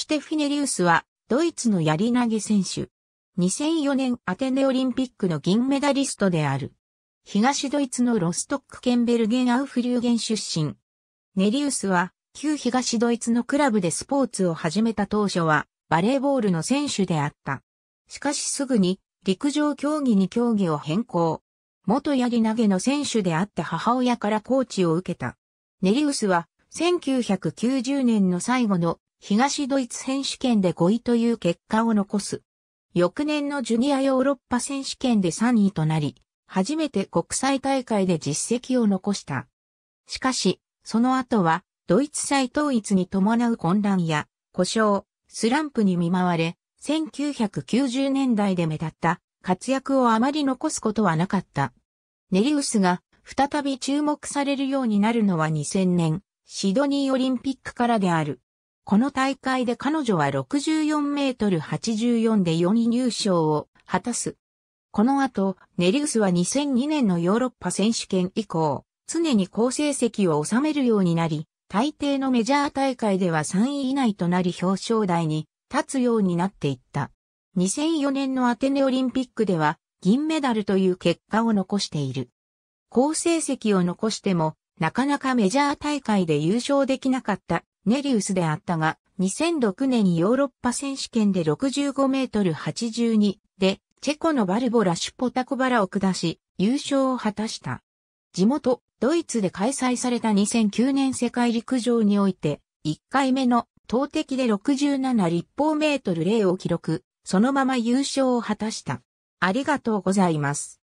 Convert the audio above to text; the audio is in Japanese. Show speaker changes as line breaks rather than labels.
シテフィネリウスは、ドイツのやり投げ選手。2004年アテネオリンピックの銀メダリストである。東ドイツのロストックケンベルゲンアウフリューゲン出身。ネリウスは、旧東ドイツのクラブでスポーツを始めた当初は、バレーボールの選手であった。しかしすぐに、陸上競技に競技を変更。元やり投げの選手であった母親からコーチを受けた。ネリウスは、1990年の最後の東ドイツ選手権で5位という結果を残す。翌年のジュニアヨーロッパ選手権で3位となり、初めて国際大会で実績を残した。しかし、その後は、ドイツ再統一に伴う混乱や、故障、スランプに見舞われ、1990年代で目立った活躍をあまり残すことはなかった。ネリウスが再び注目されるようになるのは2000年、シドニーオリンピックからである。この大会で彼女は64メートル84で4位入賞を果たす。この後、ネリウスは2002年のヨーロッパ選手権以降、常に好成績を収めるようになり、大抵のメジャー大会では3位以内となり表彰台に立つようになっていった。2004年のアテネオリンピックでは銀メダルという結果を残している。好成績を残しても、なかなかメジャー大会で優勝できなかったネリウスであったが、2006年ヨーロッパ選手権で65メートル82で、チェコのバルボラ・シュポタコバラを下し、優勝を果たした。地元、ドイツで開催された2009年世界陸上において、1回目の投擲で67立方メートル0を記録、そのまま優勝を果たした。ありがと
うございます。